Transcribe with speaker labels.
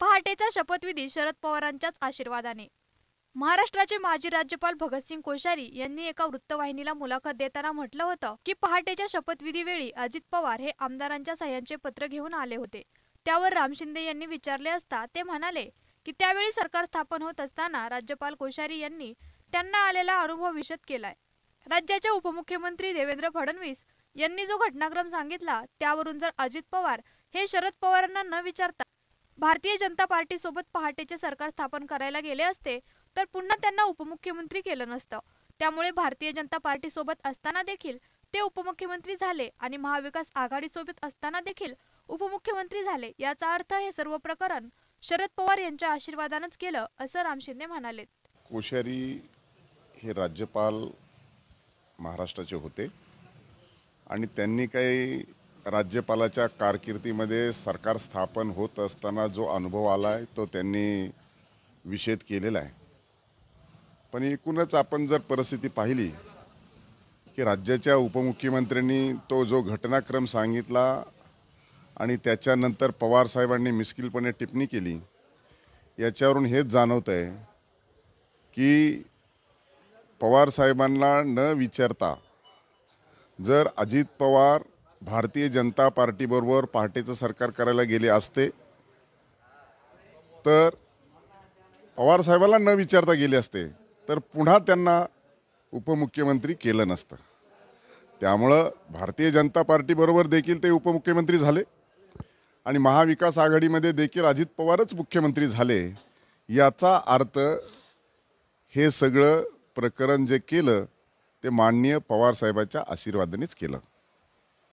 Speaker 1: पहाटेचा शपथविधी शरद पवारांच्याच आशीर्वादाने महाराष्ट्राचे माजी राज्यपाल भगतसिंग कोश्यारी यांनी एका वृत्तवाहिनीला मुलाखत देताना म्हटलं होतं की पहाटेच्या शपथविधीवेळी अजित पवार हे आमदारांच्या सह्यांचे पत्र घेऊन आले होते त्यावर राम शिंदे यांनी विचारले असता ते म्हणाले की त्यावेळी सरकार स्थापन होत असताना राज्यपाल कोश्यारी यांनी त्यांना आलेला अनुभव विशद केलाय राज्याचे उपमुख्यमंत्री देवेंद्र फडणवीस यांनी जो घटनाक्रम सांगितला त्यावरून जर अजित पवार हे शरद पवारांना न विचारता भारतीय जनता सोबत पहाटेचे सरकार स्थापन करायला गेले असते तर पुन्हा त्यांना उपमुख्यमंत्री केलं नसतं त्यामुळे भारतीय जनता सोबत असताना देखील ते उपमुख्यमंत्री झाले आणि महाविकास आघाडी सोबत असताना देखील उपमुख्यमंत्री झाले याचा अर्थ हे सर्व प्रकरण शरद पवार यांच्या आशीर्वादानच केलं असं राम शिंदे म्हणाले
Speaker 2: कोश्यारी हे राज्यपाल महाराष्ट्राचे होते आणि त्यांनी काही राज्यपालाच्या कारकिर्दीमध्ये सरकार स्थापन होत असताना जो अनुभव आला आहे तो त्यांनी विषेध केलेला आहे पण एकूणच आपण जर परिस्थिती पाहिली की राज्याच्या उपमुख्यमंत्र्यांनी तो जो घटनाक्रम सांगितला आणि त्याच्यानंतर पवारसाहेबांनी मिस्किलपणे टिप्पणी केली याच्यावरून हेच जाणवतं आहे की पवारसाहेबांना न विचारता जर अजित पवार भारतीय जनता पार्टीबरोबर पहाटेचं सरकार करायला गेले असते तर साहेबाला न विचारता गेले असते तर पुन्हा त्यांना उपमुख्यमंत्री केलं नसतं त्यामुळं भारतीय जनता पार्टीबरोबर देखील ते उपमुख्यमंत्री झाले आणि महाविकास आघाडीमध्ये देखील अजित पवारच मुख्यमंत्री झाले याचा अर्थ हे सगळं प्रकरण जे केलं ते माननीय पवारसाहेबाच्या आशीर्वादानेच केलं